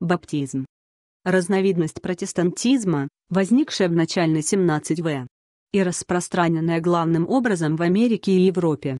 Баптизм. Разновидность протестантизма, возникшая в начале 17 в и распространенная главным образом в Америке и Европе.